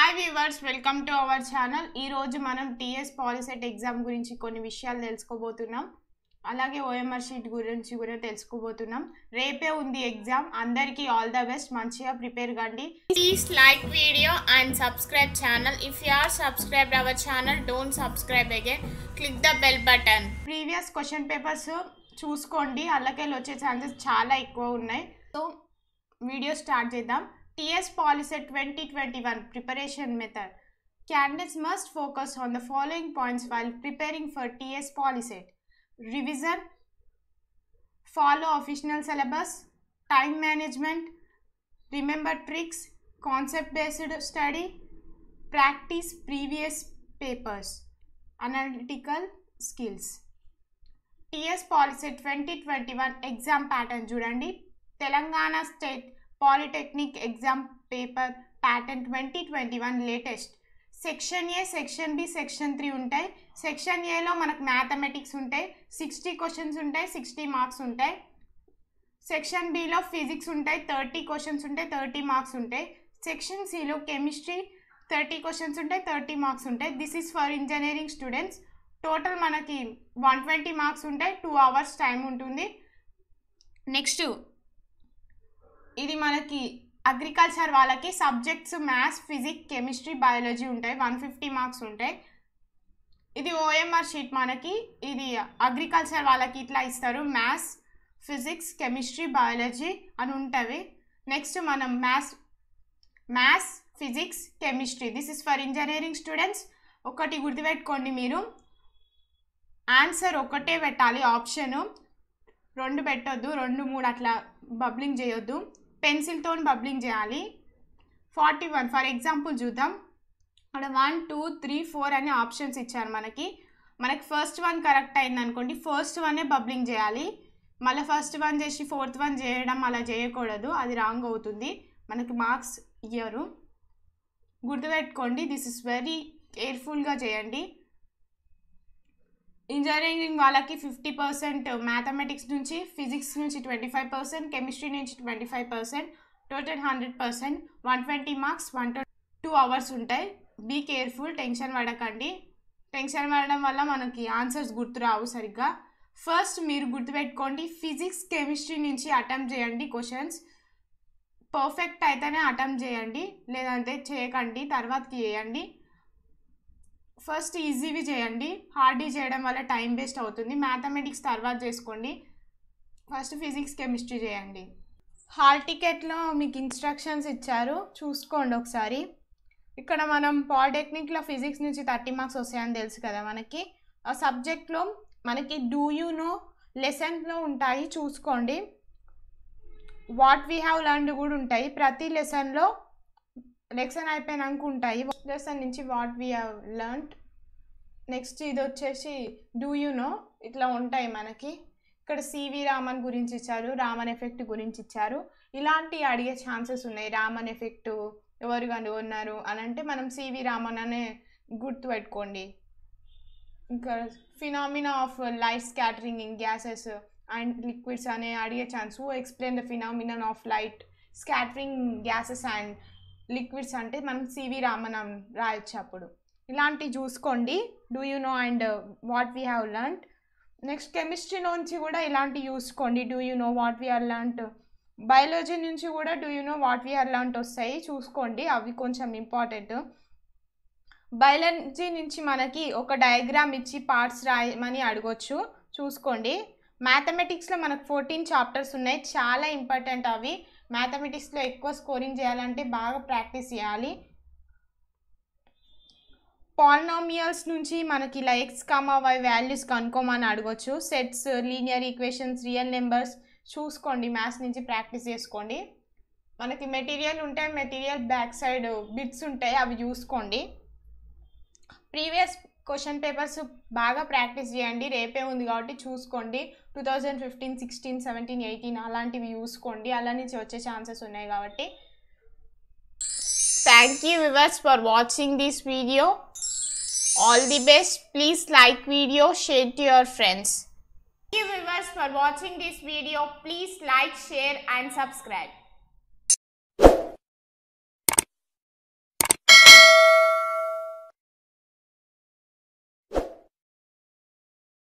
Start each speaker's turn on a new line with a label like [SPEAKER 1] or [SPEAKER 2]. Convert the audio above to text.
[SPEAKER 1] hi viewers welcome to our channel ఈరోజు మనం TS POLYCET exam గురించి కొన్ని విషయాలు తెలుసుకోబోతున్నాం అలాగే ఓఎంఆర్ షీట్ గురించి కూడా తెలుసుకోబోతున్నాం రేపే ఉంది ఎగ్జామ్ అందరికీ ఆల్ ద బెస్ట్ మంచిగా ప్రిపేర్ కండి please like video and subscribe channel if you are subscribe our channel don't subscribe again click the bell button previous question papers చూసుకోండి అలాగే వచ్చే ఛాన్సెస్ చాలా ఎక్కువ ఉన్నాయి సో వీడియో స్టార్ట్ చేద్దాం TS Policy 2021 Preparation Method Candidates must focus on the following points while preparing for TS Policy Revision Follow official syllabus Time management Remember tricks Concept based study Practice previous papers Analytical skills TS POLYCET twenty twenty one exam pattern చూడండి Telangana state polytechnic exam paper pattern twenty twenty one latest section A section B section three ఉంటాయి section ఏలో మనకు mathematics ఉంటాయి sixty questions ఉంటాయి sixty marks ఉంటాయి section బిలో physics ఉంటాయి thirty questions ఉంటాయి థర్టీ మార్క్స్ ఉంటాయి సెక్షన్ సిలో కెమిస్ట్రీ థర్టీ క్వశ్చన్స్ ఉంటాయి థర్టీ మార్క్స్ ఉంటాయి this is for engineering students total మనకి వన్ ట్వంటీ మార్క్స్ ఉంటాయి టూ అవర్స్ టైం ఉంటుంది నెక్స్ట్ ఇది మనకి అగ్రికల్చర్ వాళ్ళకి subjects maths physics chemistry biology ఉంటాయి వన్ ఫిఫ్టీ మార్క్స్ ఉంటాయి ఇది ఓఎంఆర్ షీట్ మనకి ఇది అగ్రికల్చర్ వాళ్ళకి ఇట్లా ఇస్తారు మ్యాథ్స్ ఫిజిక్స్ కెమిస్ట్రీ బయాలజీ అని ఉంటుంది నెక్స్ట్ మనం maths maths physics chemistry this is for engineering students ఒకటి గుర్తుపెట్టుకోండి మీరు ఆన్సర్ ఒకటే పెట్టాలి ఆప్షను రెండు పెట్టొద్దు రెండు మూడు అట్లా బబ్లింగ్ చేయొద్దు పెన్సిల్తో బబ్లింగ్ చేయాలి ఫార్టీ వన్ ఫర్ ఎగ్జాంపుల్ చూద్దాం అక్కడ వన్ టూ త్రీ ఫోర్ అనే ఆప్షన్స్ ఇచ్చారు మనకి మనకి ఫస్ట్ వన్ కరెక్ట్ అయింది అనుకోండి ఫస్ట్ వనే బబ్లింగ్ చేయాలి మళ్ళీ ఫస్ట్ వన్ చేసి ఫోర్త్ వన్ చేయడం అలా చేయకూడదు అది రాంగ్ అవుతుంది మనకి మార్క్స్ ఇయ్యరు గుర్తుపెట్టుకోండి దిస్ ఇస్ వెరీ కేర్ఫుల్గా చేయండి ఇంజనీరింగ్ వాళ్ళకి ఫిఫ్టీ పర్సెంట్ మ్యాథమెటిక్స్ నుంచి ఫిజిక్స్ నుంచి ట్వంటీ ఫైవ్ పర్సెంట్ కెమిస్ట్రీ నుంచి twenty five percent total hundred percent one twenty marks one two hours ఉంటాయి బీ కేర్ఫుల్ టెన్షన్ పడకండి టెన్షన్ పడడం వల్ల మనకి ఆన్సర్స్ గుర్తురావు సరిగ్గా ఫస్ట్ మీరు గుర్తుపెట్టుకోండి ఫిజిక్స్ కెమిస్ట్రీ నుంచి అటెంప్ట్ చేయండి క్వశ్చన్స్ పర్ఫెక్ట్ అయితేనే అటెంప్ట్ చేయండి లేదంటే చేయకండి తర్వాతకి చేయండి ఫస్ట్ ఈజీవి చేయండి హార్డీ చేయడం వల్ల టైం వేస్ట్ అవుతుంది మ్యాథమెటిక్స్ తర్వాత చేసుకోండి ఫస్ట్ ఫిజిక్స్ కెమిస్ట్రీ చేయండి హాల్ టికెట్లో మీకు ఇన్స్ట్రక్షన్స్ ఇచ్చారు చూసుకోండి ఒకసారి ఇక్కడ మనం పాలిటెక్నిక్లో ఫిజిక్స్ నుంచి థర్టీ మార్క్స్ వస్తాయని తెలుసు కదా మనకి ఆ సబ్జెక్ట్లో మనకి డూ యూ నో లెసన్లో ఉంటాయి చూసుకోండి వాట్ వీ హ్యావ్ లర్న్డ్ కూడా ఉంటాయి ప్రతి లెసన్లో లెక్షన్ అయిపోయినాక ఉంటాయి లెసన్ నుంచి వాట్ వీ లర్న్డ్ నెక్స్ట్ ఇది వచ్చేసి డూ యు నో ఇట్లా ఉంటాయి మనకి ఇక్కడ సివి రామన్ గురించి ఇచ్చారు రామన్ ఎఫెక్ట్ గురించి ఇచ్చారు ఇలాంటి అడిగే ఛాన్సెస్ ఉన్నాయి రామన్ ఎఫెక్ట్ ఎవరు కనుగొన్నారు అని అంటే మనం సివి రామన్ అనే గుర్తుపెట్టుకోండి ఇంకా phenomena of light scattering in gases and liquids అనే అడిగే chance who explain the phenomena of light scattering gases and liquids అంటే మనం సివి రామనం రాయొచ్చు అప్పుడు ఇలాంటివి చూసుకోండి do you know and what we have learn next chemistry నుంచి కూడా ఇలాంటివి చూసుకోండి do you know what we are learnt biology నుంచి కూడా do you know what we are learnt వస్తాయి చూసుకోండి అవి కొంచెం ఇంపార్టెంట్ బయాలజీ నుంచి మనకి ఒక డయాగ్రామ్ ఇచ్చి పార్ట్స్ రాయమని అడగొచ్చు చూసుకోండి మ్యాథమెటిక్స్లో మనకు ఫోర్టీన్ చాప్టర్స్ ఉన్నాయి చాలా ఇంపార్టెంట్ అవి మ్యాథమెటిక్స్లో ఎక్కువ స్కోరింగ్ చేయాలంటే బాగా ప్రాక్టీస్ చేయాలి పాలినామియల్స్ నుంచి మనకి ఇలా ఎక్స్ కామా వై వాల్యూస్ కనుక్కోమని అడగొచ్చు sets linear equations real numbers చూసుకోండి మ్యాథ్స్ నుంచి ప్రాక్టీస్ చేసుకోండి మనకి మెటీరియల్ ఉంటే మెటీరియల్ బ్యాక్ సైడ్ బిట్స్ ఉంటాయి అవి చూసుకోండి ప్రీవియస్ క్వశ్చన్ పేపర్స్ బాగా ప్రాక్టీస్ చేయండి రేపే ఉంది కాబట్టి చూసుకోండి two thousand fifteen sixteen seventeen eighteen అలాంటివి చూసుకోండి అలా నుంచి వచ్చే ఛాన్సెస్ ఉన్నాయి కాబట్టి thank you viewers for watching this video all the best please like video share to your friends thank you viewers for watching this video please like share and subscribe